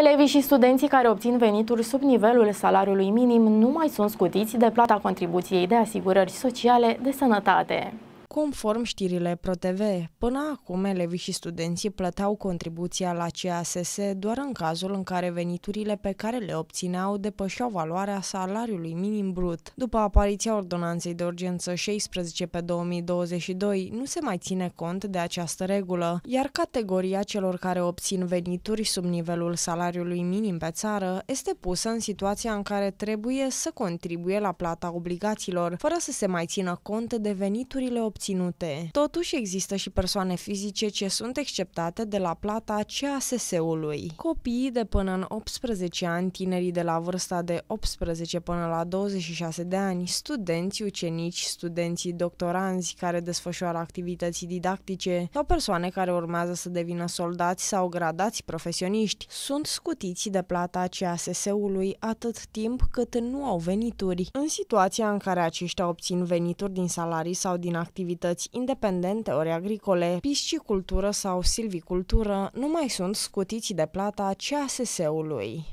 Elevii și studenții care obțin venituri sub nivelul salariului minim nu mai sunt scutiți de plata contribuției de asigurări sociale de sănătate. Conform știrile ProTV, până acum elevii și studenții plăteau contribuția la CASS doar în cazul în care veniturile pe care le obțineau depășeau valoarea salariului minim brut. După apariția ordonanței de urgență 16 pe 2022, nu se mai ține cont de această regulă, iar categoria celor care obțin venituri sub nivelul salariului minim pe țară este pusă în situația în care trebuie să contribuie la plata obligațiilor, fără să se mai țină cont de veniturile obținute obținute. Totuși există și persoane fizice ce sunt exceptate de la plata CASS-ului. Copiii de până în 18 ani, tinerii de la vârsta de 18 până la 26 de ani, studenți, ucenici, studenții, doctoranzi care desfășoară activități didactice sau persoane care urmează să devină soldați sau gradați profesioniști sunt scutiți de plata CASS-ului atât timp cât nu au venituri. În situația în care aceștia obțin venituri din salarii sau din activități activități independente ori agricole, piscicultură sau silvicultură nu mai sunt scutiți de plata CSS-ului.